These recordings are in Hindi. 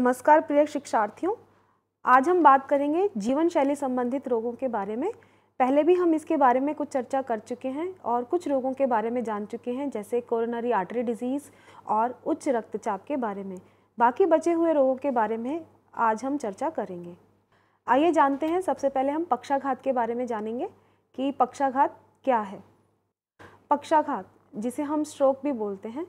नमस्कार प्रिय शिक्षार्थियों आज हम बात करेंगे जीवन शैली संबंधित रोगों के बारे में पहले भी हम इसके बारे में कुछ चर्चा कर चुके हैं और कुछ रोगों के बारे में जान चुके हैं जैसे कोरोनरी आर्टरी डिजीज़ और उच्च रक्तचाप के बारे में बाकी बचे हुए रोगों के बारे में आज हम चर्चा करेंगे आइए जानते हैं सबसे पहले हम पक्षाघात के बारे में जानेंगे कि पक्षाघात क्या है पक्षाघात जिसे हम स्ट्रोक भी बोलते हैं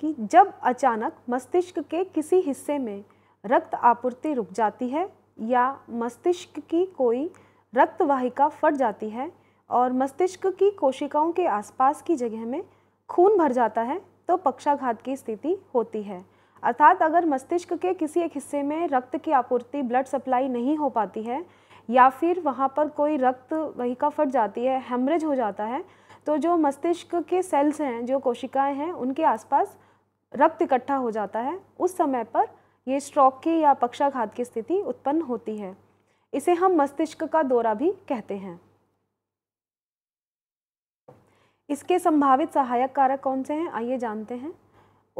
कि जब अचानक मस्तिष्क के किसी हिस्से में रक्त आपूर्ति रुक जाती है या मस्तिष्क की कोई रक्तवाहिका फट जाती है और मस्तिष्क की कोशिकाओं के आसपास की जगह में खून भर जाता है तो पक्षाघात की स्थिति होती है अर्थात अगर मस्तिष्क के किसी एक हिस्से में रक्त की आपूर्ति ब्लड सप्लाई नहीं हो पाती है या फिर वहाँ पर कोई रक्त वहिका फट जाती है हेमरेज हो जाता है तो जो मस्तिष्क के सेल्स हैं जो कोशिकाएं हैं उनके आसपास रक्त इकट्ठा हो जाता है उस समय पर ये स्ट्रोक की या पक्षाघात की स्थिति उत्पन्न होती है इसे हम मस्तिष्क का दौरा भी कहते हैं इसके संभावित सहायक कारक कौन से हैं आइए जानते हैं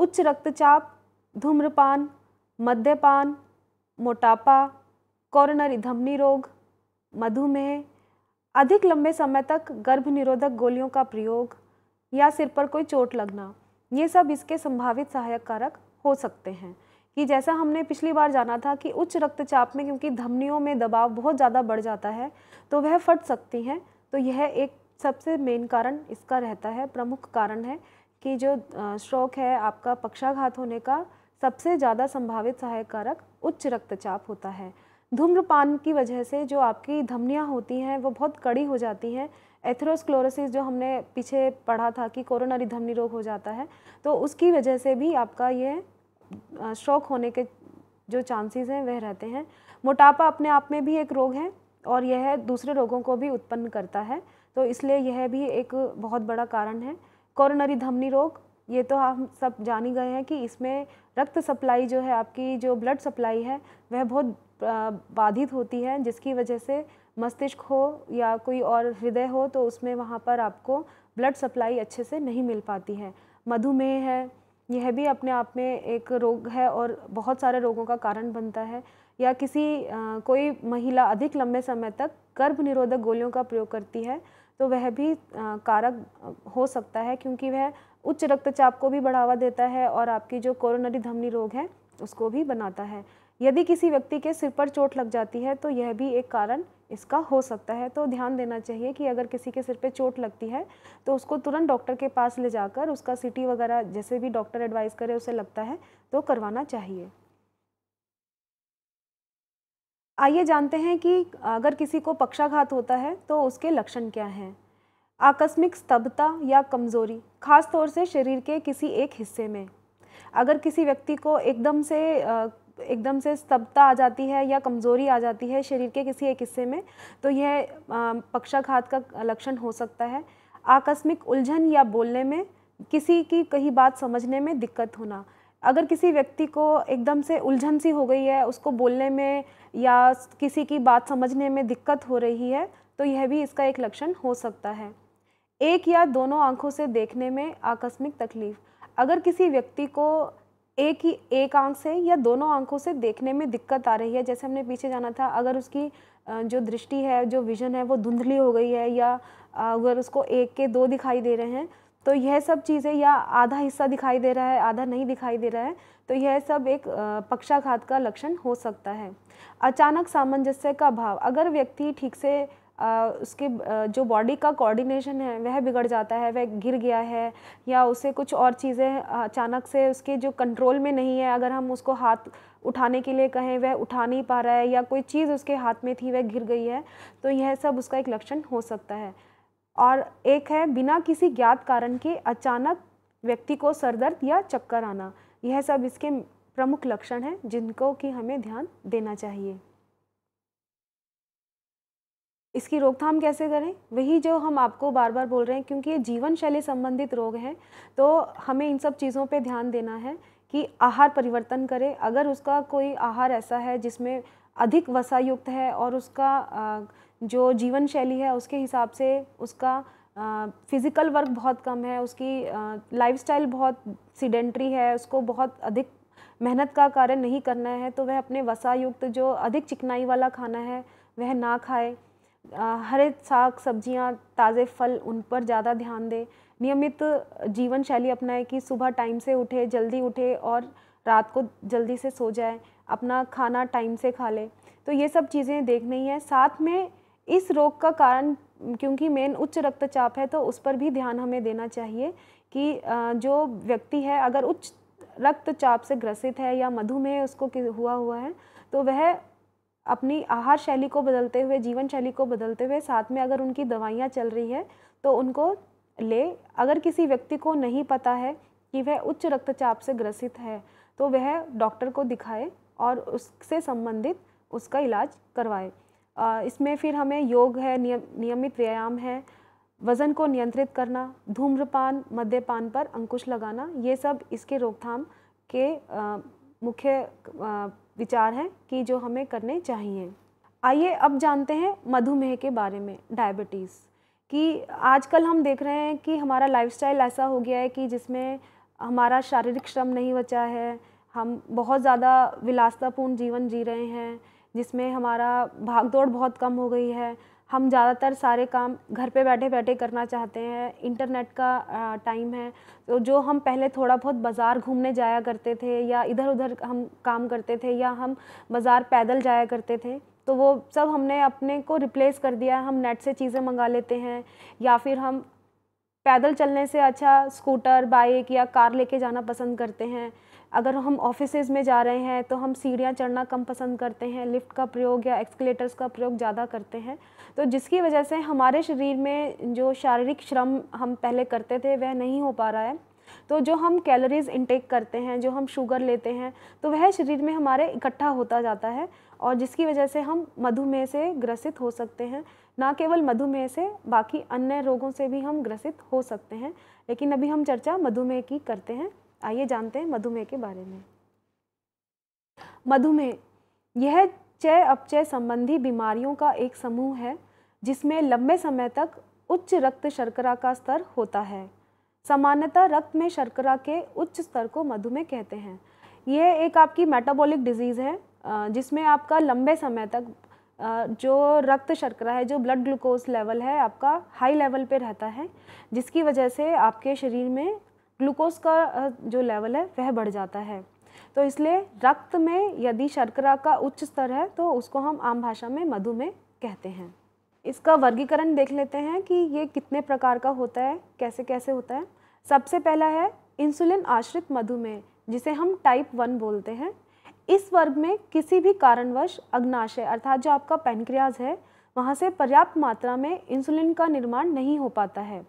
उच्च रक्तचाप धूम्रपान मद्यपान मोटापा कोरोनरी धमनी रोग मधुमेह अधिक लंबे समय तक गर्भ निरोधक गोलियों का प्रयोग या सिर पर कोई चोट लगना ये सब इसके संभावित सहायक कारक हो सकते हैं कि जैसा हमने पिछली बार जाना था कि उच्च रक्तचाप में क्योंकि धमनियों में दबाव बहुत ज़्यादा बढ़ जाता है तो वह फट सकती हैं तो यह एक सबसे मेन कारण इसका रहता है प्रमुख कारण है कि जो स्ट्रोक है आपका पक्षाघात होने का सबसे ज़्यादा संभावित सहायक कारक उच्च रक्तचाप होता है धूम्रपान की वजह से जो आपकी धमनियाँ होती हैं वो बहुत कड़ी हो जाती हैं एथरोस्क्लोरोसिस जो हमने पीछे पढ़ा था कि कोरोनरी धमनी रोग हो जाता है तो उसकी वजह से भी आपका ये स्ट्रोक होने के जो चांसेस हैं वह रहते हैं मोटापा अपने आप में भी एक रोग है और यह दूसरे रोगों को भी उत्पन्न करता है तो इसलिए यह भी एक बहुत बड़ा कारण है कोरोनरी धमनी रोग ये तो हम सब जान ही गए हैं कि इसमें रक्त सप्लाई जो है आपकी जो ब्लड सप्लाई है वह बहुत बाधित होती है जिसकी वजह से मस्तिष्क हो या कोई और हृदय हो तो उसमें वहाँ पर आपको ब्लड सप्लाई अच्छे से नहीं मिल पाती है मधुमेह है यह भी अपने आप में एक रोग है और बहुत सारे रोगों का कारण बनता है या किसी आ, कोई महिला अधिक लंबे समय तक गर्भ निरोधक गोलियों का प्रयोग करती है तो वह भी आ, कारक हो सकता है क्योंकि वह उच्च रक्तचाप को भी बढ़ावा देता है और आपकी जो कोरोनरी धमनी रोग है उसको भी बनाता है यदि किसी व्यक्ति के सिर पर चोट लग जाती है तो यह भी एक कारण इसका हो सकता है तो ध्यान देना चाहिए कि अगर किसी के सिर पे चोट लगती है तो उसको तुरंत डॉक्टर के पास ले जाकर उसका सीटी वगैरह जैसे भी डॉक्टर एडवाइस करे उसे लगता है तो करवाना चाहिए आइए जानते हैं कि अगर किसी को पक्षाघात होता है तो उसके लक्षण क्या हैं आकस्मिक स्तब्धता या कमज़ोरी खास तौर से शरीर के किसी एक हिस्से में अगर किसी व्यक्ति को एकदम से एकदम से स्तब्धता आ जाती है या कमज़ोरी आ जाती है शरीर के किसी एक हिस्से में तो यह पक्षाघात का लक्षण हो सकता है आकस्मिक उलझन या बोलने में किसी की कहीं बात समझने में दिक्कत होना अगर किसी व्यक्ति को एकदम से उलझन सी हो गई है उसको बोलने में या किसी की बात समझने में दिक्कत हो रही है तो यह भी इसका एक लक्षण हो सकता है एक या दोनों आँखों से देखने में आकस्मिक तकलीफ अगर किसी व्यक्ति को एक ही एक आंख से या दोनों आंखों से देखने में दिक्कत आ रही है जैसे हमने पीछे जाना था अगर उसकी जो दृष्टि है जो विज़न है वो धुंधली हो गई है या अगर उसको एक के दो दिखाई दे रहे हैं तो यह सब चीज़ें या आधा हिस्सा दिखाई दे रहा है आधा नहीं दिखाई दे रहा है तो यह सब एक पक्षाघात का लक्षण हो सकता है अचानक सामंजस्य का भाव अगर व्यक्ति ठीक से उसके जो बॉडी का कोऑर्डिनेशन है वह बिगड़ जाता है वह गिर गया है या उसे कुछ और चीज़ें अचानक से उसके जो कंट्रोल में नहीं है अगर हम उसको हाथ उठाने के लिए कहें वह उठा नहीं पा रहा है या कोई चीज़ उसके हाथ में थी वह गिर गई है तो यह सब उसका एक लक्षण हो सकता है और एक है बिना किसी ज्ञात कारण के अचानक व्यक्ति को सरदर्द या चक्कर आना यह सब इसके प्रमुख लक्षण हैं जिनको कि हमें ध्यान देना चाहिए इसकी रोकथाम कैसे करें वही जो हम आपको बार बार बोल रहे हैं क्योंकि ये जीवन शैली संबंधित रोग हैं तो हमें इन सब चीज़ों पे ध्यान देना है कि आहार परिवर्तन करें अगर उसका कोई आहार ऐसा है जिसमें अधिक वसायुक्त है और उसका जो जीवन शैली है उसके हिसाब से उसका फिज़िकल वर्क बहुत कम है उसकी लाइफ बहुत सीडेंट्री है उसको बहुत अधिक मेहनत का कार्य नहीं करना है तो वह अपने वसायुक्त जो अधिक चिकनाई वाला खाना है वह ना खाए हरे साग सब्जियां ताज़े फल उन पर ज़्यादा ध्यान दें नियमित जीवन शैली अपनाएं कि सुबह टाइम से उठे जल्दी उठे और रात को जल्दी से सो जाए अपना खाना टाइम से खा ले तो ये सब चीज़ें देखनी है साथ में इस रोग का कारण क्योंकि मेन उच्च रक्तचाप है तो उस पर भी ध्यान हमें देना चाहिए कि जो व्यक्ति है अगर उच्च रक्तचाप से ग्रसित है या मधुमेह उसको हुआ हुआ है तो वह अपनी आहार शैली को बदलते हुए जीवन शैली को बदलते हुए साथ में अगर उनकी दवाइयाँ चल रही है तो उनको ले अगर किसी व्यक्ति को नहीं पता है कि वह उच्च रक्तचाप से ग्रसित है तो वह डॉक्टर को दिखाए और उससे संबंधित उसका इलाज करवाए इसमें फिर हमें योग है नियम, नियमित व्यायाम है वज़न को नियंत्रित करना धूम्रपान मद्यपान पर अंकुश लगाना ये सब इसके रोकथाम के मुख्य विचार हैं कि जो हमें करने चाहिए आइए अब जानते हैं मधुमेह के बारे में डायबिटीज़ कि आजकल हम देख रहे हैं कि हमारा लाइफस्टाइल ऐसा हो गया है कि जिसमें हमारा शारीरिक श्रम नहीं बचा है हम बहुत ज़्यादा विलासतापूर्ण जीवन जी रहे हैं जिसमें हमारा भागदौड़ बहुत कम हो गई है हम ज़्यादातर सारे काम घर पे बैठे बैठे करना चाहते हैं इंटरनेट का टाइम है तो जो हम पहले थोड़ा बहुत बाज़ार घूमने जाया करते थे या इधर उधर हम काम करते थे या हम बाज़ार पैदल जाया करते थे तो वो सब हमने अपने को रिप्लेस कर दिया हम नेट से चीज़ें मंगा लेते हैं या फिर हम पैदल चलने से अच्छा स्कूटर बाइक या कार लेके जाना पसंद करते हैं अगर हम ऑफिस में जा रहे हैं तो हम सीढ़ियाँ चढ़ना कम पसंद करते हैं लिफ्ट का प्रयोग या एक्सकलेटर्स का प्रयोग ज़्यादा करते हैं तो जिसकी वजह से हमारे शरीर में जो शारीरिक श्रम हम पहले करते थे वह नहीं हो पा रहा है तो जो हम कैलोरीज़ इंटेक करते हैं जो हम शुगर लेते हैं तो वह शरीर में हमारे इकट्ठा होता जाता है और जिसकी वजह से हम मधुमेह से ग्रसित हो सकते हैं ना केवल मधुमेह से बाकी अन्य रोगों से भी हम ग्रसित हो सकते हैं लेकिन अभी हम चर्चा मधुमेह की करते हैं आइए जानते हैं मधुमेह के बारे में मधुमेह यह चय अपचय संबंधी बीमारियों का एक समूह है जिसमें लंबे समय तक उच्च रक्त शर्करा का स्तर होता है सामान्यतः रक्त में शर्करा के उच्च स्तर को मधुमेह कहते हैं यह एक आपकी मेटाबॉलिक डिजीज़ है जिसमें आपका लंबे समय तक जो रक्त शर्करा है जो ब्लड ग्लूकोज लेवल है आपका हाई लेवल पे रहता है जिसकी वजह से आपके शरीर में ग्लूकोज का जो लेवल है वह बढ़ जाता है तो इसलिए रक्त में यदि शर्करा का उच्च स्तर है तो उसको हम आम भाषा में मधुमेह कहते हैं इसका वर्गीकरण देख लेते हैं कि ये कितने प्रकार का होता है कैसे कैसे होता है सबसे पहला है इंसुलिन आश्रित मधुमेह जिसे हम टाइप वन बोलते हैं इस वर्ग में किसी भी कारणवश अग्नाशय अर्थात जो आपका पेनक्रियाज है वहाँ से पर्याप्त मात्रा में इंसुलिन का निर्माण नहीं हो पाता है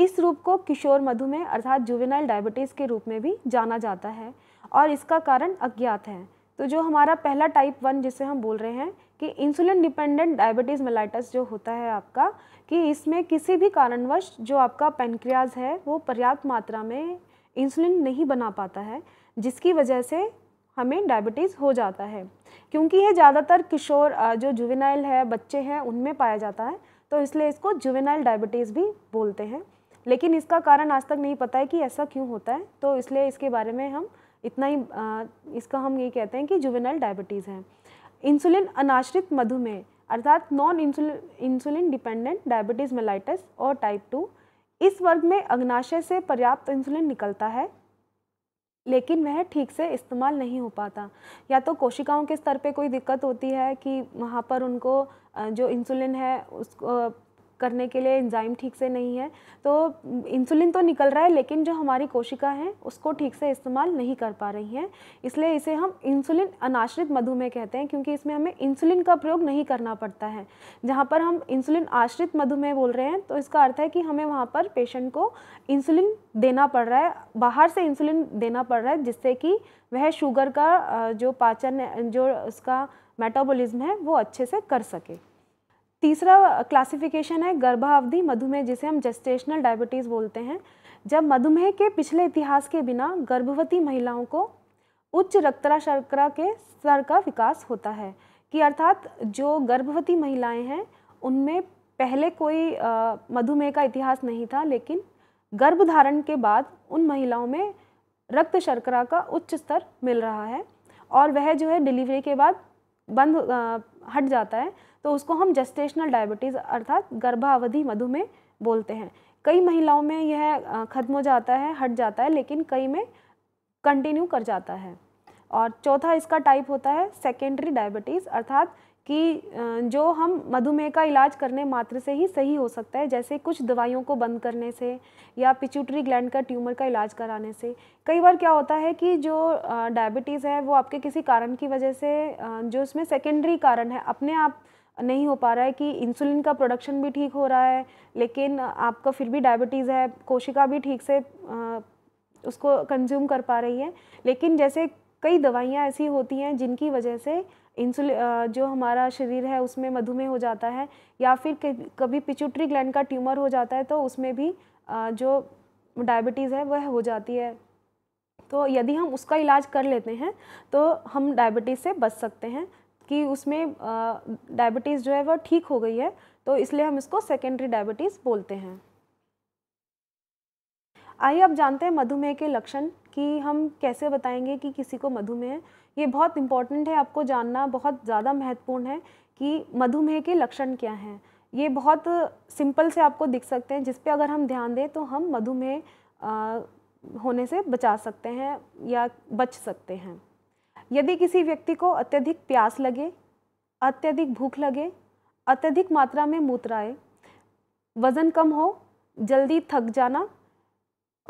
इस रूप को किशोर मधुमेह अर्थात जुवेनाइल डायबिटीज़ के रूप में भी जाना जाता है और इसका कारण अज्ञात है तो जो हमारा पहला टाइप वन जिसे हम बोल रहे हैं कि इंसुलिन डिपेंडेंट डायबिटीज़ मेलाइटस जो होता है आपका कि इसमें किसी भी कारणवश जो आपका पेनक्रियाज है वो पर्याप्त मात्रा में इंसुलिन नहीं बना पाता है जिसकी वजह से हमें डायबिटीज़ हो जाता है क्योंकि ये ज़्यादातर किशोर जो जुवेनाइल है बच्चे हैं उनमें पाया जाता है तो इसलिए इसको जुवेनाइल डायबिटीज़ भी बोलते हैं लेकिन इसका कारण आज तक नहीं पता है कि ऐसा क्यों होता है तो इसलिए इसके बारे में हम इतना ही आ, इसका हम ये कहते हैं कि जुवेनाइल डायबिटीज़ है इंसुलिन अनाश्रित मधुमेह अर्थात non insulin insulin dependent diabetes mellitus और टाइप टू इस वर्ग में अग्नाशय से पर्याप्त इंसुलिन निकलता है लेकिन वह ठीक से इस्तेमाल नहीं हो पाता या तो कोशिकाओं के स्तर पे कोई दिक्कत होती है कि वहाँ पर उनको जो इंसुलिन है उसको करने के लिए एंजाइम ठीक से नहीं है तो इंसुलिन तो निकल रहा है लेकिन जो हमारी कोशिका है उसको ठीक से इस्तेमाल नहीं कर पा रही हैं इसलिए इसे हम इंसुलिन अनाश्रित मधुमेह कहते हैं क्योंकि इसमें हमें इंसुलिन का प्रयोग नहीं करना पड़ता है जहाँ पर हम इंसुलिन आश्रित मधुमेह बोल रहे हैं तो इसका अर्थ है कि हमें वहाँ पर पेशेंट को इंसुलिन देना पड़ रहा है बाहर से इंसुलिन देना पड़ रहा है जिससे कि वह शुगर का जो पाचन जो उसका मेटाबॉलिज्म है वो अच्छे से कर सके तीसरा क्लासिफिकेशन है गर्भावधि मधुमेह जिसे हम जेस्टेशनल डायबिटीज़ बोलते हैं जब मधुमेह के पिछले इतिहास के बिना गर्भवती महिलाओं को उच्च रक्तरा शर्करा के स्तर का विकास होता है कि अर्थात जो गर्भवती महिलाएं हैं उनमें पहले कोई मधुमेह का इतिहास नहीं था लेकिन गर्भधारण के बाद उन महिलाओं में रक्त शर्करा का उच्च स्तर मिल रहा है और वह जो है डिलीवरी के बाद बंद आ, हट जाता है तो उसको हम जस्टेशनल डायबिटीज़ अर्थात गर्भावधि मधुमेह बोलते हैं कई महिलाओं में यह खत्म हो जाता है हट जाता है लेकिन कई में कंटिन्यू कर जाता है और चौथा इसका टाइप होता है सेकेंडरी डायबिटीज़ अर्थात कि जो हम मधुमेह का इलाज करने मात्र से ही सही हो सकता है जैसे कुछ दवाइयों को बंद करने से या पिच्यूटरी ग्लैंड का ट्यूमर का इलाज कराने से कई बार क्या होता है कि जो डायबिटीज़ है वो आपके किसी कारण की वजह से जो उसमें सेकेंडरी कारण है अपने आप नहीं हो पा रहा है कि इंसुलिन का प्रोडक्शन भी ठीक हो रहा है लेकिन आपका फिर भी डायबिटीज़ है कोशिका भी ठीक से उसको कंज्यूम कर पा रही है लेकिन जैसे कई दवाइयाँ ऐसी होती हैं जिनकी वजह से इंसुलिन जो हमारा शरीर है उसमें मधुमेह हो जाता है या फिर कभी पिचुटरी ग्लैंड का ट्यूमर हो जाता है तो उसमें भी जो डायबिटीज़ है वह हो जाती है तो यदि हम उसका इलाज कर लेते हैं तो हम डायबिटीज़ से बच सकते हैं कि उसमें डायबिटीज़ जो है वह ठीक हो गई है तो इसलिए हम इसको सेकेंडरी डायबिटीज़ बोलते हैं आइए अब जानते हैं मधुमेह के लक्षण कि हम कैसे बताएंगे कि किसी को मधुमेह ये बहुत इम्पॉर्टेंट है आपको जानना बहुत ज़्यादा महत्वपूर्ण है कि मधुमेह के लक्षण क्या हैं ये बहुत सिंपल से आपको दिख सकते हैं जिस पे अगर हम ध्यान दें तो हम मधुमेह होने से बचा सकते हैं या बच सकते हैं यदि किसी व्यक्ति को अत्यधिक प्यास लगे अत्यधिक भूख लगे अत्यधिक मात्रा में मूत्र आए वज़न कम हो जल्दी थक जाना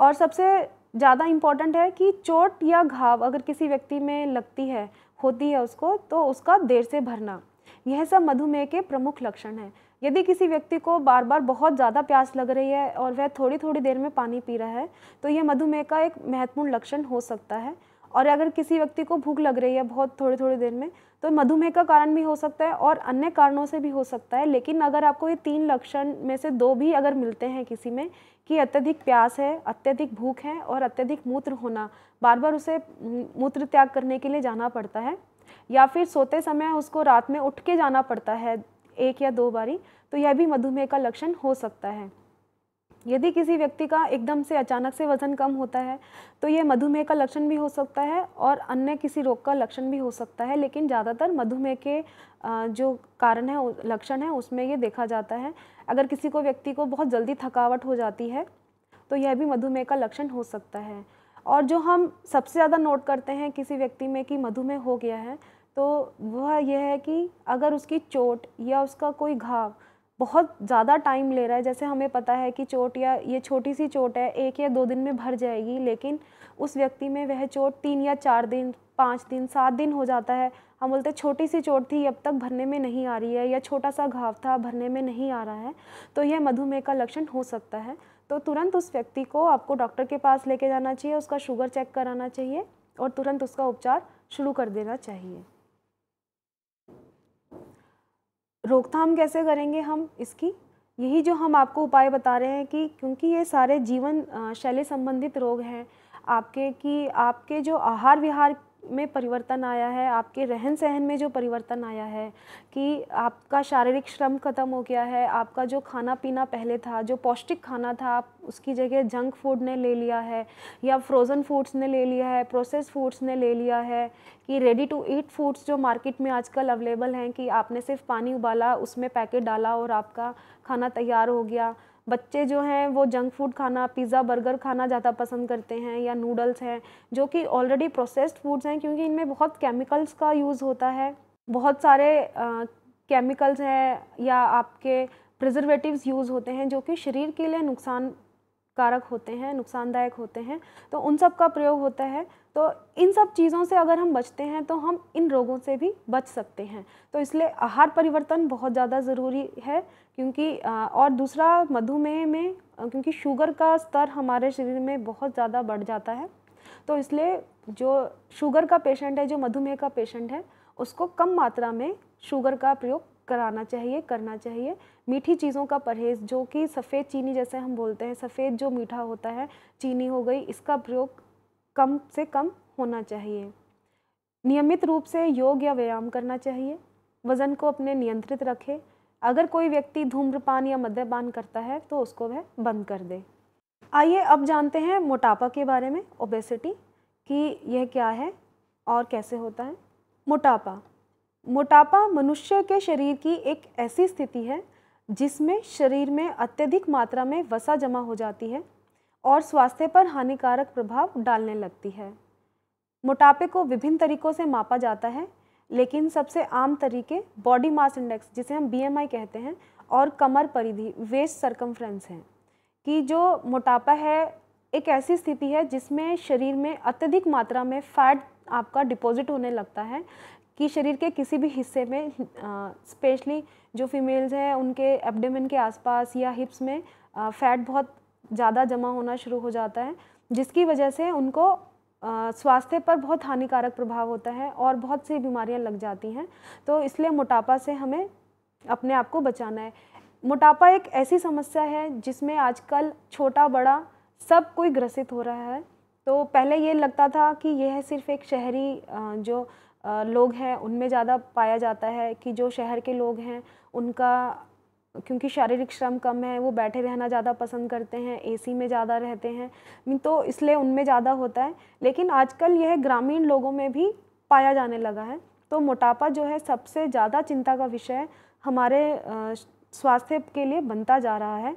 और सबसे ज़्यादा इम्पॉर्टेंट है कि चोट या घाव अगर किसी व्यक्ति में लगती है होती है उसको तो उसका देर से भरना यह सब मधुमेह के प्रमुख लक्षण हैं यदि किसी व्यक्ति को बार बार बहुत ज़्यादा प्यास लग रही है और वह थोड़ी थोड़ी देर में पानी पी रहा है तो यह मधुमेह का एक महत्वपूर्ण लक्षण हो सकता है और अगर किसी व्यक्ति को भूख लग रही है बहुत थोड़े थोड़े देर में तो मधुमेह का कारण भी हो सकता है और अन्य कारणों से भी हो सकता है लेकिन अगर आपको ये तीन लक्षण में से दो भी अगर मिलते हैं किसी में कि अत्यधिक प्यास है अत्यधिक भूख है और अत्यधिक मूत्र होना बार बार उसे मूत्र त्याग करने के लिए जाना पड़ता है या फिर सोते समय उसको रात में उठ के जाना पड़ता है एक या दो बारी तो यह भी मधुमेह का लक्षण हो सकता है यदि किसी व्यक्ति का एकदम से अचानक से वजन कम होता है तो ये मधुमेह का लक्षण भी हो सकता है और अन्य किसी रोग का लक्षण भी हो सकता है लेकिन ज़्यादातर मधुमेह के जो कारण है लक्षण है उसमें ये देखा जाता है अगर किसी को व्यक्ति को बहुत जल्दी थकावट हो जाती है तो यह भी मधुमेह का लक्षण हो सकता है और जो हम सबसे ज़्यादा नोट करते हैं किसी व्यक्ति में कि मधुमेह हो गया है तो वह यह है कि अगर उसकी चोट या उसका कोई घाव बहुत ज़्यादा टाइम ले रहा है जैसे हमें पता है कि चोट या ये छोटी सी चोट है एक या दो दिन में भर जाएगी लेकिन उस व्यक्ति में वह चोट तीन या चार दिन पाँच दिन सात दिन हो जाता है हम बोलते छोटी सी चोट थी अब तक भरने में नहीं आ रही है या छोटा सा घाव था भरने में नहीं आ रहा है तो यह मधुमेह का लक्षण हो सकता है तो तुरंत उस व्यक्ति को आपको डॉक्टर के पास लेके जाना चाहिए उसका शुगर चेक कराना चाहिए और तुरंत उसका उपचार शुरू कर देना चाहिए रोकथाम कैसे करेंगे हम इसकी यही जो हम आपको उपाय बता रहे हैं कि क्योंकि ये सारे जीवन शैली संबंधित रोग हैं आपके कि आपके जो आहार विहार में परिवर्तन आया है आपके रहन सहन में जो परिवर्तन आया है कि आपका शारीरिक श्रम खत्म हो गया है आपका जो खाना पीना पहले था जो पौष्टिक खाना था आप उसकी जगह जंक फूड ने ले लिया है या फ्रोज़न फूड्स ने ले लिया है प्रोसेस फूड्स ने ले लिया है कि रेडी टू ईट फूड्स जो मार्केट में आजकल अवेलेबल हैं कि आपने सिर्फ पानी उबाला उसमें पैकेट डाला और आपका खाना तैयार हो गया बच्चे जो हैं वो जंक फूड खाना पिज़्ज़ा बर्गर खाना ज़्यादा पसंद करते हैं या नूडल्स हैं जो कि ऑलरेडी प्रोसेस्ड फूड्स हैं क्योंकि इनमें बहुत केमिकल्स का यूज़ होता है बहुत सारे केमिकल्स हैं या आपके प्रिजर्वेटिव्स यूज़ होते हैं जो कि शरीर के लिए नुकसान कारक होते हैं नुकसानदायक होते हैं तो उन सब का प्रयोग होता है तो इन सब चीज़ों से अगर हम बचते हैं तो हम इन रोगों से भी बच सकते हैं तो इसलिए आहार परिवर्तन बहुत ज़्यादा ज़रूरी है क्योंकि और दूसरा मधुमेह में क्योंकि शुगर का स्तर हमारे शरीर में बहुत ज़्यादा बढ़ जाता है तो इसलिए जो शुगर का पेशेंट है जो मधुमेह का पेशेंट है उसको कम मात्रा में शुगर का प्रयोग कराना चाहिए करना चाहिए मीठी चीज़ों का परहेज़ जो कि सफ़ेद चीनी जैसे हम बोलते हैं सफ़ेद जो मीठा होता है चीनी हो गई इसका प्रयोग कम से कम होना चाहिए नियमित रूप से योग या व्यायाम करना चाहिए वज़न को अपने नियंत्रित रखें अगर कोई व्यक्ति धूम्रपान या मद्यपान करता है तो उसको वह बंद कर दे आइए अब जानते हैं मोटापा के बारे में ओबेसिटी कि यह क्या है और कैसे होता है मोटापा मोटापा मनुष्य के शरीर की एक ऐसी स्थिति है जिसमें शरीर में अत्यधिक मात्रा में वसा जमा हो जाती है और स्वास्थ्य पर हानिकारक प्रभाव डालने लगती है मोटापे को विभिन्न तरीकों से मापा जाता है लेकिन सबसे आम तरीके बॉडी मास इंडेक्स जिसे हम बीएमआई कहते हैं और कमर परिधि वेस्ट सरकमफ्रेंस हैं कि जो मोटापा है एक ऐसी स्थिति है जिसमें शरीर में अत्यधिक मात्रा में फैट आपका डिपॉजिट होने लगता है कि शरीर के किसी भी हिस्से में स्पेशली जो फीमेल्स हैं उनके एबडेमिन के आसपास या हिप्स में फैट बहुत ज़्यादा जमा होना शुरू हो जाता है जिसकी वजह से उनको स्वास्थ्य पर बहुत हानिकारक प्रभाव होता है और बहुत सी बीमारियां लग जाती हैं तो इसलिए मोटापा से हमें अपने आप को बचाना है मोटापा एक ऐसी समस्या है जिसमें आजकल छोटा बड़ा सब कोई ग्रसित हो रहा है तो पहले ये लगता था कि यह सिर्फ एक शहरी जो लोग हैं उनमें ज़्यादा पाया जाता है कि जो शहर के लोग हैं उनका क्योंकि शारीरिक श्रम कम है वो बैठे रहना ज़्यादा पसंद करते हैं एसी में ज़्यादा रहते हैं तो इसलिए उनमें ज़्यादा होता है लेकिन आजकल यह ग्रामीण लोगों में भी पाया जाने लगा है तो मोटापा जो है सबसे ज़्यादा चिंता का विषय हमारे स्वास्थ्य के लिए बनता जा रहा है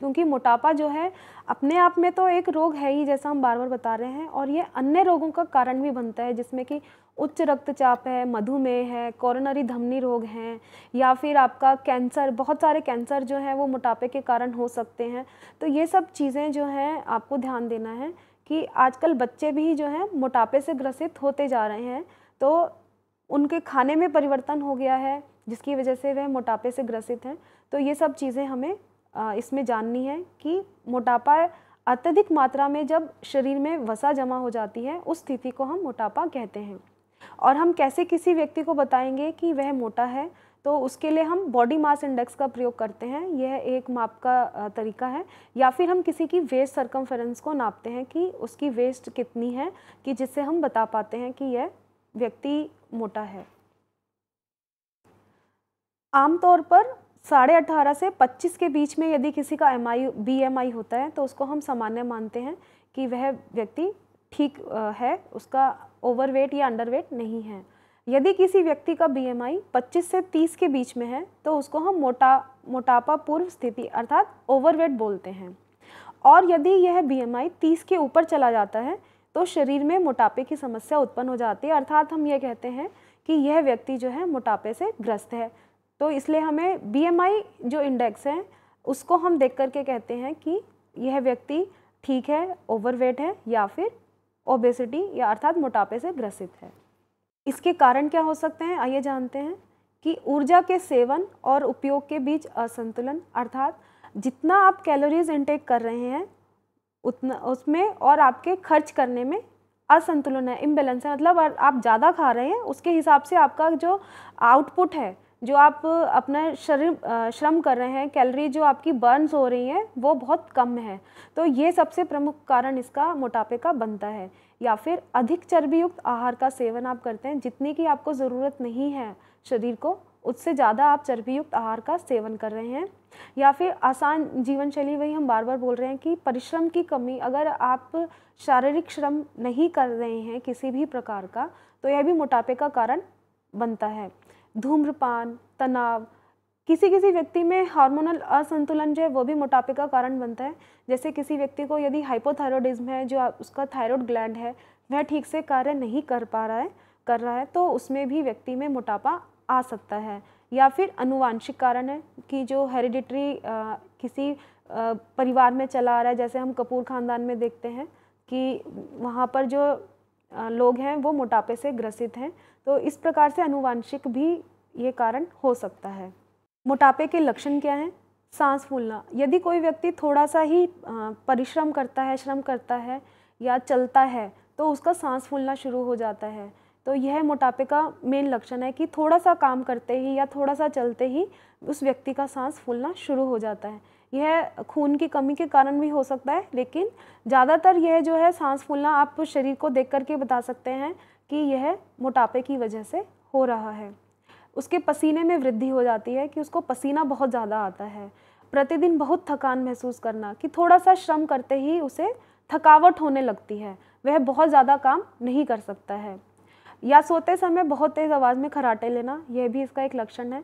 क्योंकि मोटापा जो है अपने आप में तो एक रोग है ही जैसा हम बार बार बता रहे हैं और ये अन्य रोगों का कारण भी बनता है जिसमें कि उच्च रक्तचाप है मधुमेह है कोरोनरी धमनी रोग हैं या फिर आपका कैंसर बहुत सारे कैंसर जो हैं वो मोटापे के कारण हो सकते हैं तो ये सब चीज़ें जो हैं आपको ध्यान देना है कि आजकल बच्चे भी जो हैं मोटापे से ग्रसित होते जा रहे हैं तो उनके खाने में परिवर्तन हो गया है जिसकी वजह से वह मोटापे से ग्रसित हैं तो ये सब चीज़ें हमें इसमें जाननी है कि मोटापा अत्यधिक मात्रा में जब शरीर में वसा जमा हो जाती है उस स्थिति को हम मोटापा कहते हैं और हम कैसे किसी व्यक्ति को बताएंगे कि वह मोटा है तो उसके लिए हम बॉडी मास इंडेक्स का प्रयोग करते हैं यह एक माप का तरीका है या फिर हम किसी की वेस्ट सरकमफेरेंस को नापते हैं कि उसकी वेस्ट कितनी है कि जिससे हम बता पाते हैं कि यह व्यक्ति मोटा है आमतौर पर साढ़े अट्ठारह से पच्चीस के बीच में यदि किसी का M I B M I होता है तो उसको हम सामान्य मानते हैं कि वह व्यक्ति ठीक है उसका ओवरवेट या अंडरवेट नहीं है यदि किसी व्यक्ति का बी एम आई पच्चीस से तीस के बीच में है तो उसको हम मोटा मोटापा पूर्व स्थिति अर्थात ओवरवेट बोलते हैं और यदि यह बी एम आई तीस के ऊपर चला जाता है तो शरीर में मोटापे की समस्या उत्पन्न हो जाती है अर्थात हम यह कहते हैं कि यह व्यक्ति जो है मोटापे से ग्रस्त है तो इसलिए हमें बी जो इंडेक्स है उसको हम देख करके कहते हैं कि यह व्यक्ति ठीक है ओवरवेट है या फिर ओबेसिटी या अर्थात मोटापे से ग्रसित है इसके कारण क्या हो सकते हैं आइए जानते हैं कि ऊर्जा के सेवन और उपयोग के बीच असंतुलन अर्थात जितना आप कैलोरीज इनटेक कर रहे हैं उतना उसमें और आपके खर्च करने में असंतुलन है इम्बेलेंस है मतलब आप ज़्यादा खा रहे हैं उसके हिसाब से आपका जो आउटपुट है जो आप अपना शरीर श्रम कर रहे हैं कैलोरी जो आपकी बर्न्स हो रही हैं वो बहुत कम है तो ये सबसे प्रमुख कारण इसका मोटापे का बनता है या फिर अधिक चर्बीयुक्त आहार का सेवन आप करते हैं जितनी की आपको ज़रूरत नहीं है शरीर को उससे ज़्यादा आप चर्बीयुक्त आहार का सेवन कर रहे हैं या फिर आसान जीवन शैली वही हम बार बार बोल रहे हैं कि परिश्रम की कमी अगर आप शारीरिक श्रम नहीं कर रहे हैं किसी भी प्रकार का तो यह भी मोटापे का कारण बनता है धूम्रपान तनाव किसी किसी व्यक्ति में हार्मोनल असंतुलन जो है वो भी मोटापे का कारण बनता है जैसे किसी व्यक्ति को यदि हाइपोथायरॉयडिज्म है जो उसका थायरॉयड ग्लैंड है वह ठीक से कार्य नहीं कर पा रहा है कर रहा है तो उसमें भी व्यक्ति में मोटापा आ सकता है या फिर अनुवांशिक कारण है कि जो हेरिडिटरी किसी आ, परिवार में चला आ रहा है जैसे हम कपूर ख़ानदान में देखते हैं कि वहाँ पर जो लोग हैं वो मोटापे से ग्रसित हैं तो इस प्रकार से अनुवांशिक भी ये कारण हो सकता है मोटापे के लक्षण क्या हैं सांस फूलना यदि कोई व्यक्ति थोड़ा सा ही परिश्रम करता है श्रम करता है या चलता है तो उसका सांस फूलना शुरू हो जाता है तो यह मोटापे का मेन लक्षण है कि थोड़ा सा काम करते ही या थोड़ा सा चलते ही उस व्यक्ति का सांस फूलना शुरू हो जाता है यह खून की कमी के कारण भी हो सकता है लेकिन ज़्यादातर यह जो है सांस फूलना आप शरीर को देख करके बता सकते हैं कि यह मोटापे की वजह से हो रहा है उसके पसीने में वृद्धि हो जाती है कि उसको पसीना बहुत ज़्यादा आता है प्रतिदिन बहुत थकान महसूस करना कि थोड़ा सा श्रम करते ही उसे थकावट होने लगती है वह बहुत ज़्यादा काम नहीं कर सकता है या सोते समय बहुत तेज़ आवाज़ में खराटे लेना यह भी इसका एक लक्षण है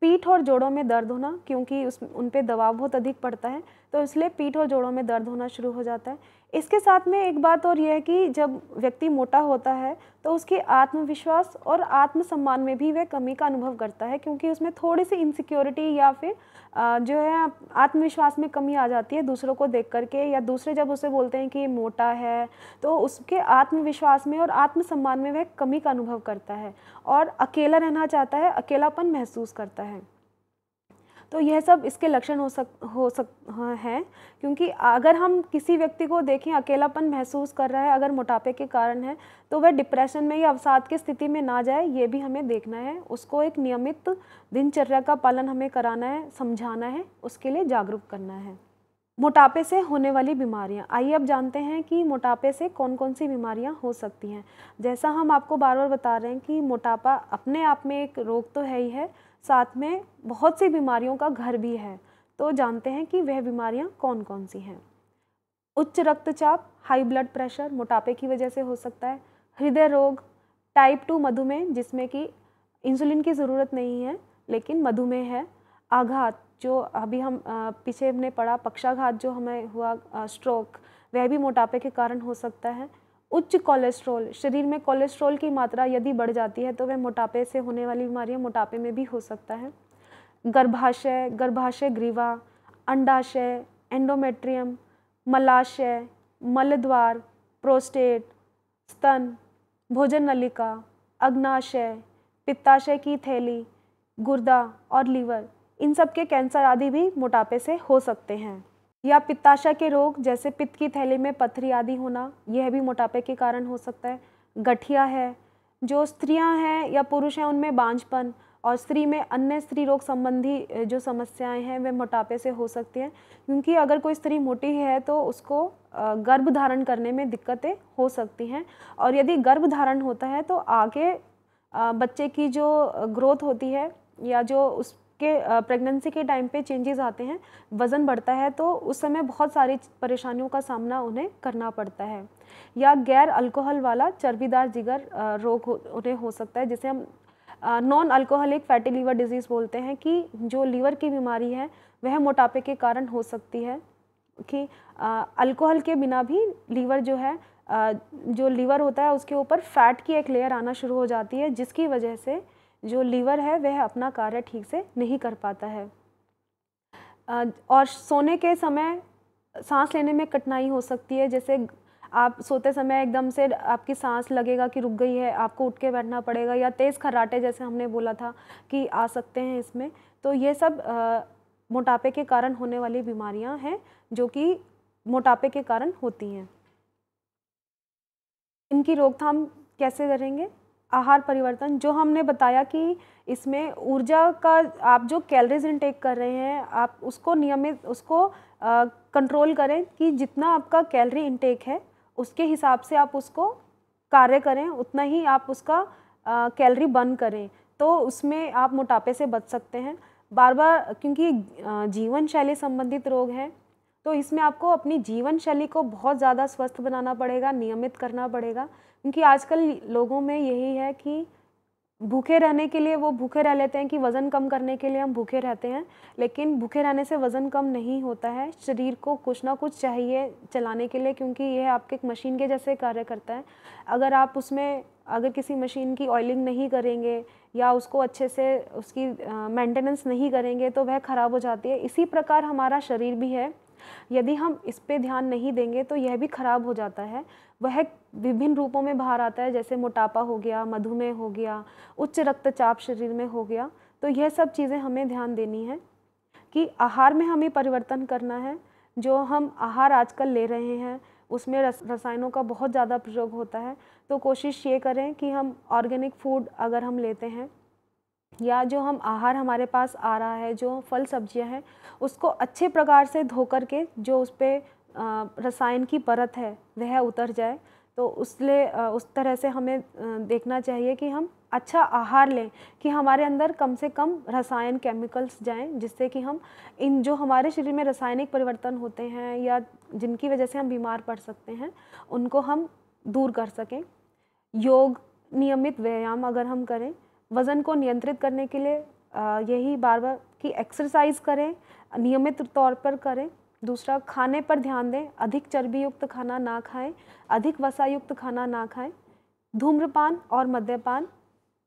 पीठ और जोड़ों में दर्द होना क्योंकि उस उन पर दबाव बहुत अधिक पड़ता है तो इसलिए पीठ और जोड़ों में दर्द होना शुरू हो जाता है इसके साथ में एक बात और यह है कि जब व्यक्ति मोटा होता है तो उसके आत्मविश्वास और आत्मसम्मान में भी वह कमी का अनुभव करता है क्योंकि उसमें थोड़ी सी इनसिक्योरिटी या फिर जो है आत्मविश्वास में कमी आ जाती है दूसरों को देख करके या दूसरे जब उसे बोलते हैं कि ये मोटा है तो उसके आत्मविश्वास में और आत्मसम्मान में वह कमी का अनुभव करता है और अकेला रहना चाहता है अकेलापन महसूस करता है तो यह सब इसके लक्षण हो सक हो सक हाँ, हैं क्योंकि अगर हम किसी व्यक्ति को देखें अकेलापन महसूस कर रहा है अगर मोटापे के कारण है तो वह डिप्रेशन में या अवसाद की स्थिति में ना जाए ये भी हमें देखना है उसको एक नियमित दिनचर्या का पालन हमें कराना है समझाना है उसके लिए जागरूक करना है मोटापे से होने वाली बीमारियां आइए अब जानते हैं कि मोटापे से कौन कौन सी बीमारियां हो सकती हैं जैसा हम आपको बार बार बता रहे हैं कि मोटापा अपने आप में एक रोग तो है ही है साथ में बहुत सी बीमारियों का घर भी है तो जानते हैं कि वह बीमारियाँ कौन कौन सी हैं उच्च रक्तचाप हाई ब्लड प्रेशर मोटापे की वजह से हो सकता है हृदय रोग टाइप टू मधुमेह जिसमें कि इंसुलिन की ज़रूरत नहीं है लेकिन मधुमेह है आघात जो अभी हम पीछे हमने पढ़ा पक्षाघात जो हमें हुआ स्ट्रोक वह भी मोटापे के कारण हो सकता है उच्च कोलेस्ट्रॉल शरीर में कोलेस्ट्रॉल की मात्रा यदि बढ़ जाती है तो वह मोटापे से होने वाली बीमारियाँ मोटापे में भी हो सकता है गर्भाशय गर्भाशय ग्रीवा अंडाशय एंडोमेट्रियम मलाशय मलद्वार प्रोस्टेट स्तन भोजन नलिका अग्नाशय पित्ताशय की थैली गुर्दा और लीवर इन सब के कैंसर आदि भी मोटापे से हो सकते हैं या पित्ताशय के रोग जैसे पित्त की थैली में पथरी आदि होना यह भी मोटापे के कारण हो सकता है गठिया है जो स्त्रियां हैं या पुरुष हैं उनमें बांझपन और स्त्री में अन्य स्त्री रोग संबंधी जो समस्याएं हैं वे मोटापे से हो सकती हैं क्योंकि अगर कोई स्त्री मोटी है तो उसको गर्भ धारण करने में दिक्कतें हो सकती हैं और यदि गर्भ धारण होता है तो आगे बच्चे की जो ग्रोथ होती है या जो उस के प्रेगनेंसी के टाइम पे चेंजेस आते हैं वज़न बढ़ता है तो उस समय बहुत सारी परेशानियों का सामना उन्हें करना पड़ता है या गैर अल्कोहल वाला चर्बीदार जिगर रोग उन्हें हो सकता है जिसे हम non alcoholic fatty liver disease बोलते हैं कि जो लीवर की बीमारी है वह मोटापे के कारण हो सकती है कि अल्कोहल के बिना भी लीवर जो है आ, जो लीवर होता है उसके ऊपर फैट की एक लेयर आना शुरू हो जाती है जिसकी वजह से जो लीवर है वह अपना कार्य ठीक से नहीं कर पाता है और सोने के समय सांस लेने में कठिनाई हो सकती है जैसे आप सोते समय एकदम से आपकी सांस लगेगा कि रुक गई है आपको उठ के बैठना पड़ेगा या तेज़ खर्राटे जैसे हमने बोला था कि आ सकते हैं इसमें तो ये सब आ, मोटापे के कारण होने वाली बीमारियां हैं जो कि मोटापे के कारण होती हैं इनकी रोकथाम कैसे करेंगे आहार परिवर्तन जो हमने बताया कि इसमें ऊर्जा का आप जो कैलरीज इनटेक कर रहे हैं आप उसको नियमित उसको कंट्रोल करें कि जितना आपका कैलरी इनटेक है उसके हिसाब से आप उसको कार्य करें उतना ही आप उसका कैलरी बर्न करें तो उसमें आप मोटापे से बच सकते हैं बार बार क्योंकि जीवन शैली संबंधित रोग हैं तो इसमें आपको अपनी जीवन शैली को बहुत ज़्यादा स्वस्थ बनाना पड़ेगा नियमित करना पड़ेगा क्योंकि आजकल लोगों में यही है कि भूखे रहने के लिए वो भूखे रह लेते हैं कि वज़न कम करने के लिए हम भूखे रहते हैं लेकिन भूखे रहने से वज़न कम नहीं होता है शरीर को कुछ ना कुछ चाहिए चलाने के लिए क्योंकि यह आपके एक मशीन के जैसे कार्य करता है अगर आप उसमें अगर किसी मशीन की ऑयलिंग नहीं करेंगे या उसको अच्छे से उसकी मेंटेनेंस नहीं करेंगे तो वह ख़राब हो जाती है इसी प्रकार हमारा शरीर भी है यदि हम इस पर ध्यान नहीं देंगे तो यह भी ख़राब हो जाता है वह विभिन्न रूपों में बाहर आता है जैसे मोटापा हो गया मधुमेह हो गया उच्च रक्तचाप शरीर में हो गया तो यह सब चीज़ें हमें ध्यान देनी है कि आहार में हमें परिवर्तन करना है जो हम आहार आजकल ले रहे हैं उसमें रस रसायनों का बहुत ज़्यादा प्रयोग होता है तो कोशिश ये करें कि हम ऑर्गेनिक फूड अगर हम लेते हैं या जो हम आहार हमारे पास आ रहा है जो फल सब्जियां हैं उसको अच्छे प्रकार से धो कर के जो उस पर रसायन की परत है वह उतर जाए तो उसलिए उस तरह से हमें देखना चाहिए कि हम अच्छा आहार लें कि हमारे अंदर कम से कम रसायन केमिकल्स जाएं जिससे कि हम इन जो हमारे शरीर में रासायनिक परिवर्तन होते हैं या जिनकी वजह से हम बीमार पड़ सकते हैं उनको हम दूर कर सकें योग नियमित व्यायाम अगर हम करें वज़न को नियंत्रित करने के लिए यही बार बार कि एक्सरसाइज करें नियमित तौर पर करें दूसरा खाने पर ध्यान दें अधिक चर्बी युक्त खाना ना खाएं अधिक वसा युक्त खाना ना खाएं धूम्रपान और मद्यपान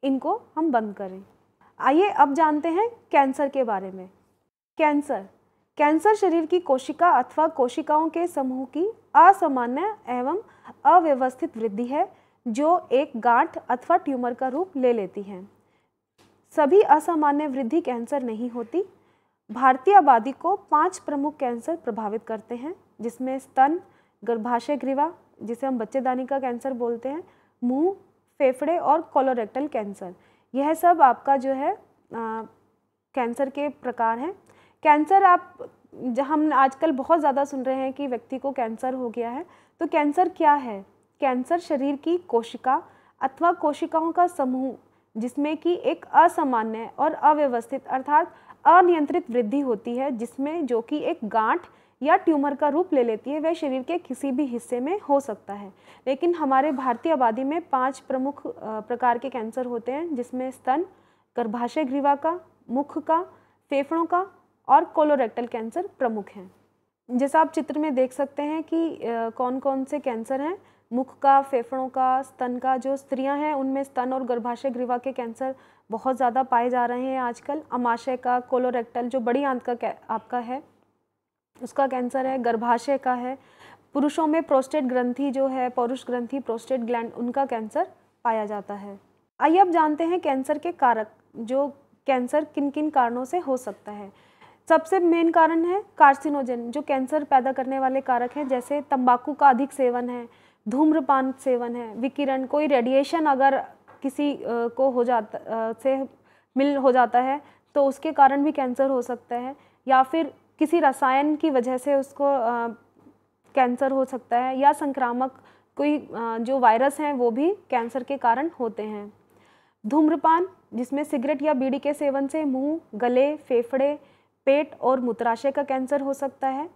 इनको हम बंद करें आइए अब जानते हैं कैंसर के बारे में कैंसर कैंसर शरीर की कोशिका अथवा कोशिकाओं के समूह की असामान्य एवं अव्यवस्थित वृद्धि है जो एक गांठ अथवा ट्यूमर का रूप ले लेती है सभी असामान्य वृद्धि कैंसर नहीं होती भारतीय आबादी को पांच प्रमुख कैंसर प्रभावित करते हैं जिसमें स्तन गर्भाशय ग्रीवा जिसे हम बच्चेदानी का कैंसर बोलते हैं मुंह फेफड़े और कोलोरेक्टल कैंसर यह सब आपका जो है आ, कैंसर के प्रकार हैं कैंसर आप हम आजकल बहुत ज़्यादा सुन रहे हैं कि व्यक्ति को कैंसर हो गया है तो कैंसर क्या है कैंसर शरीर की कोशिका अथवा कोशिकाओं का समूह जिसमें कि एक असामान्य और अव्यवस्थित अर्थात अनियंत्रित वृद्धि होती है जिसमें जो कि एक गांठ या ट्यूमर का रूप ले लेती है वह शरीर के किसी भी हिस्से में हो सकता है लेकिन हमारे भारतीय आबादी में पांच प्रमुख प्रकार के कैंसर होते हैं जिसमें स्तन गर्भाशय ग्रीवा का मुख का फेफड़ों का और कोलोरेक्टल कैंसर प्रमुख हैं जैसा आप चित्र में देख सकते हैं कि कौन कौन से कैंसर हैं मुख का फेफड़ों का स्तन का जो स्त्रियां हैं उनमें स्तन और गर्भाशय ग्रीवा के कैंसर बहुत ज़्यादा पाए जा रहे हैं आजकल अमाशय का कोलोरेक्टल जो बड़ी आंत का आपका है उसका कैंसर है गर्भाशय का है पुरुषों में प्रोस्टेट ग्रंथि जो है पौरुष ग्रंथि प्रोस्टेट ग्लैंड उनका कैंसर पाया जाता है आइए अब जानते हैं कैंसर के कारक जो कैंसर किन किन कारणों से हो सकता है सबसे मेन कारण है कार्सिनोजन जो कैंसर पैदा करने वाले कारक हैं जैसे तंबाकू का अधिक सेवन है धूम्रपान सेवन है विकिरण कोई रेडिएशन अगर किसी को हो जाता से मिल हो जाता है तो उसके कारण भी कैंसर हो सकता है या फिर किसी रसायन की वजह से उसको कैंसर हो सकता है या संक्रामक कोई जो वायरस हैं वो भी कैंसर के कारण होते हैं धूम्रपान जिसमें सिगरेट या बीड़ी के सेवन से मुंह, गले फेफड़े पेट और मूत्राशय का कैंसर हो सकता है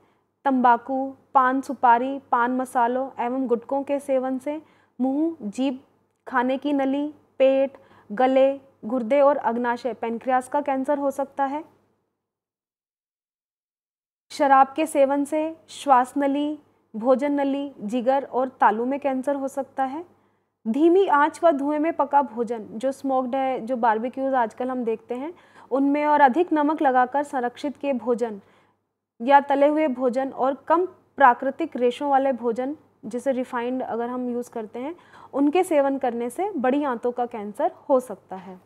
तंबाकू पान सुपारी पान मसालों एवं गुटकों के सेवन से मुंह जीभ खाने की नली पेट गले गुर्दे और अग्नाशय पेनक्रियास का कैंसर हो सकता है शराब के सेवन से श्वास नली भोजन नली जिगर और तालू में कैंसर हो सकता है धीमी आंच व धुएं में पका भोजन जो स्मोक्ड है जो बारबेक्यूज आजकल हम देखते हैं उनमें और अधिक नमक लगाकर संरक्षित किए भोजन या तले हुए भोजन और कम प्राकृतिक रेशों वाले भोजन जिसे रिफाइंड अगर हम यूज़ करते हैं उनके सेवन करने से बड़ी आंतों का कैंसर हो सकता है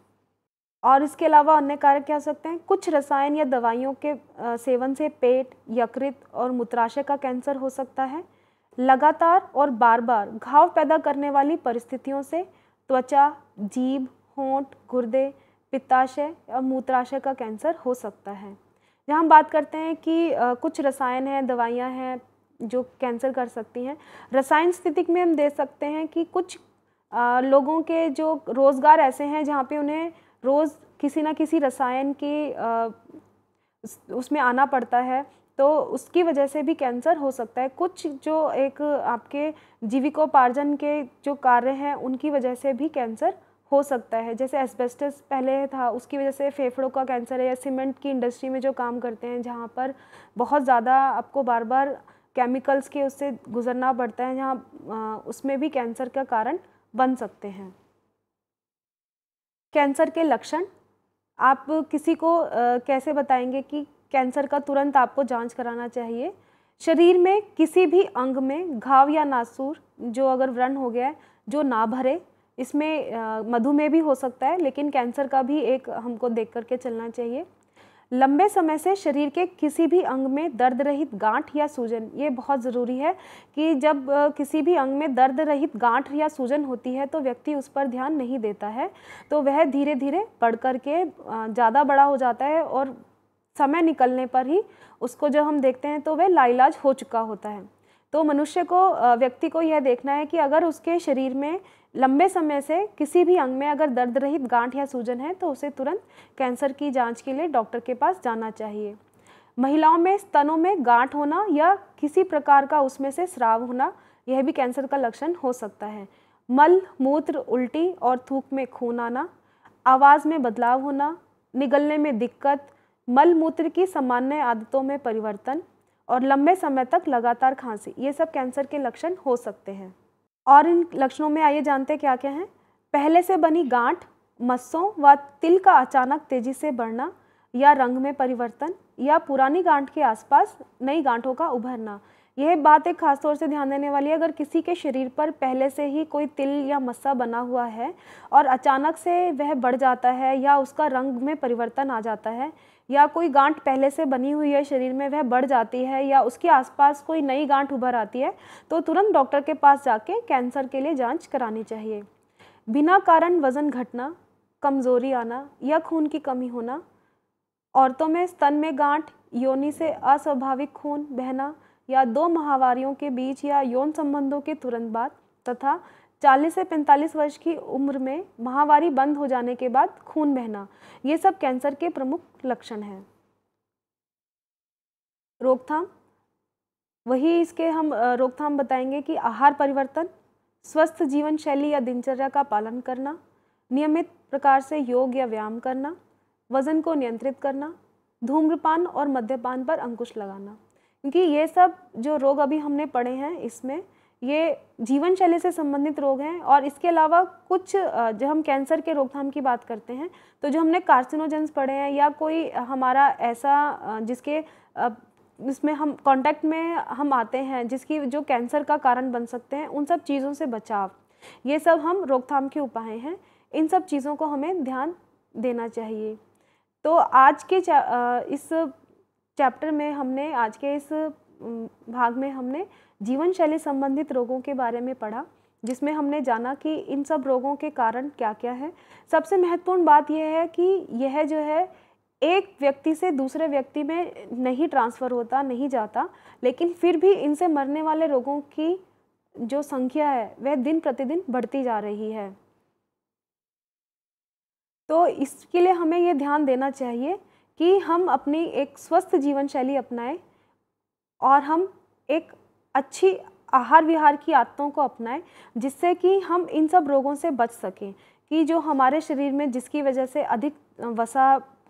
और इसके अलावा अन्य कारक क्या हो सकते हैं कुछ रसायन या दवाइयों के सेवन से पेट यकृत और मूत्राशय का कैंसर हो सकता है लगातार और बार बार घाव पैदा करने वाली परिस्थितियों से त्वचा जीभ होंठ गुर्दे पित्ताशय और मूत्राशय का कैंसर हो सकता है जहाँ हम बात करते हैं कि आ, कुछ रसायन हैं दवाइयाँ हैं जो कैंसर कर सकती हैं रसायन स्थिति में हम देख सकते हैं कि कुछ आ, लोगों के जो रोज़गार ऐसे हैं जहाँ पे उन्हें रोज़ किसी ना किसी रसायन के आ, उसमें आना पड़ता है तो उसकी वजह से भी कैंसर हो सकता है कुछ जो एक आपके जीविकोपार्जन के जो कार्य हैं उनकी वजह से भी कैंसर हो सकता है जैसे एस्बेस्टस पहले था उसकी वजह से फेफड़ों का कैंसर है या सीमेंट की इंडस्ट्री में जो काम करते हैं जहाँ पर बहुत ज़्यादा आपको बार बार केमिकल्स के उससे गुजरना पड़ता है जहाँ उसमें भी कैंसर का कारण बन सकते हैं कैंसर के लक्षण आप किसी को कैसे बताएंगे कि कैंसर का तुरंत आपको जांच कराना चाहिए शरीर में किसी भी अंग में घाव या नासूर जो अगर व्रण हो गया है जो ना भरे इसमें मधुमेह भी हो सकता है लेकिन कैंसर का भी एक हमको देख करके चलना चाहिए लंबे समय से शरीर के किसी भी अंग में दर्द रहित गांठ या सूजन ये बहुत ज़रूरी है कि जब किसी भी अंग में दर्द रहित गांठ या सूजन होती है तो व्यक्ति उस पर ध्यान नहीं देता है तो वह धीरे धीरे बढ़ कर के ज़्यादा बड़ा हो जाता है और समय निकलने पर ही उसको जब हम देखते हैं तो वह लाइलाज हो चुका होता है तो मनुष्य को व्यक्ति को यह देखना है कि अगर उसके शरीर में लंबे समय से किसी भी अंग में अगर दर्द रहित गांठ या सूजन है तो उसे तुरंत कैंसर की जांच के लिए डॉक्टर के पास जाना चाहिए महिलाओं में स्तनों में गांठ होना या किसी प्रकार का उसमें से स्राव होना यह भी कैंसर का लक्षण हो सकता है मल मूत्र उल्टी और थूक में खून आना आवाज़ में बदलाव होना निगलने में दिक्कत मल मूत्र की सामान्य आदतों में परिवर्तन और लंबे समय तक लगातार खांसी ये सब कैंसर के लक्षण हो सकते हैं और इन लक्षणों में आइए जानते हैं क्या क्या हैं पहले से बनी गांठ मस्सों व तिल का अचानक तेजी से बढ़ना या रंग में परिवर्तन या पुरानी गांठ के आसपास नई गांठों का उभरना यह बात एक खास तौर से ध्यान देने वाली है अगर किसी के शरीर पर पहले से ही कोई तिल या मस्सा बना हुआ है और अचानक से वह बढ़ जाता है या उसका रंग में परिवर्तन आ जाता है या कोई गांठ पहले से बनी हुई है शरीर में वह बढ़ जाती है या उसके आसपास कोई नई गांठ उभर आती है तो तुरंत डॉक्टर के पास जाके कैंसर के लिए जांच करानी चाहिए बिना कारण वज़न घटना कमज़ोरी आना या खून की कमी होना औरतों में स्तन में गांठ योनि से अस्वाभाविक खून बहना या दो महावारियों के बीच या यौन संबंधों के तुरंत बाद तथा 40 से 45 वर्ष की उम्र में महावारी बंद हो जाने के बाद खून बहना ये सब कैंसर के प्रमुख लक्षण हैं रोकथाम वही इसके हम रोकथाम बताएंगे कि आहार परिवर्तन स्वस्थ जीवन शैली या दिनचर्या का पालन करना नियमित प्रकार से योग या व्यायाम करना वजन को नियंत्रित करना धूम्रपान और मद्यपान पर अंकुश लगाना क्योंकि ये सब जो रोग अभी हमने पढ़े हैं इसमें ये जीवन शैली से संबंधित रोग हैं और इसके अलावा कुछ जो हम कैंसर के रोकथाम की बात करते हैं तो जो हमने कार्सिनोजेंस पढ़े हैं या कोई हमारा ऐसा जिसके जिसमें हम कांटेक्ट में हम आते हैं जिसकी जो कैंसर का कारण बन सकते हैं उन सब चीज़ों से बचाव ये सब हम रोकथाम के उपाय हैं इन सब चीज़ों को हमें ध्यान देना चाहिए तो आज के चा, इस चैप्टर में हमने आज के इस भाग में हमने जीवन शैली संबंधित रोगों के बारे में पढ़ा जिसमें हमने जाना कि इन सब रोगों के कारण क्या क्या है सबसे महत्वपूर्ण बात यह है कि यह जो है एक व्यक्ति से दूसरे व्यक्ति में नहीं ट्रांसफ़र होता नहीं जाता लेकिन फिर भी इनसे मरने वाले रोगों की जो संख्या है वह दिन प्रतिदिन बढ़ती जा रही है तो इसके लिए हमें ये ध्यान देना चाहिए कि हम अपनी एक स्वस्थ जीवन शैली अपनाएं और हम एक अच्छी आहार विहार की आदतों को अपनाएं जिससे कि हम इन सब रोगों से बच सकें कि जो हमारे शरीर में जिसकी वजह से अधिक वसा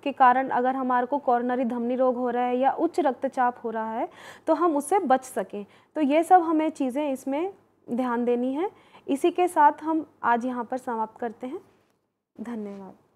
के कारण अगर हमारे को कॉर्नरी धमनी रोग हो रहा है या उच्च रक्तचाप हो रहा है तो हम उससे बच सकें तो ये सब हमें चीज़ें इसमें ध्यान देनी है इसी के साथ हम आज यहाँ पर समाप्त करते हैं धन्यवाद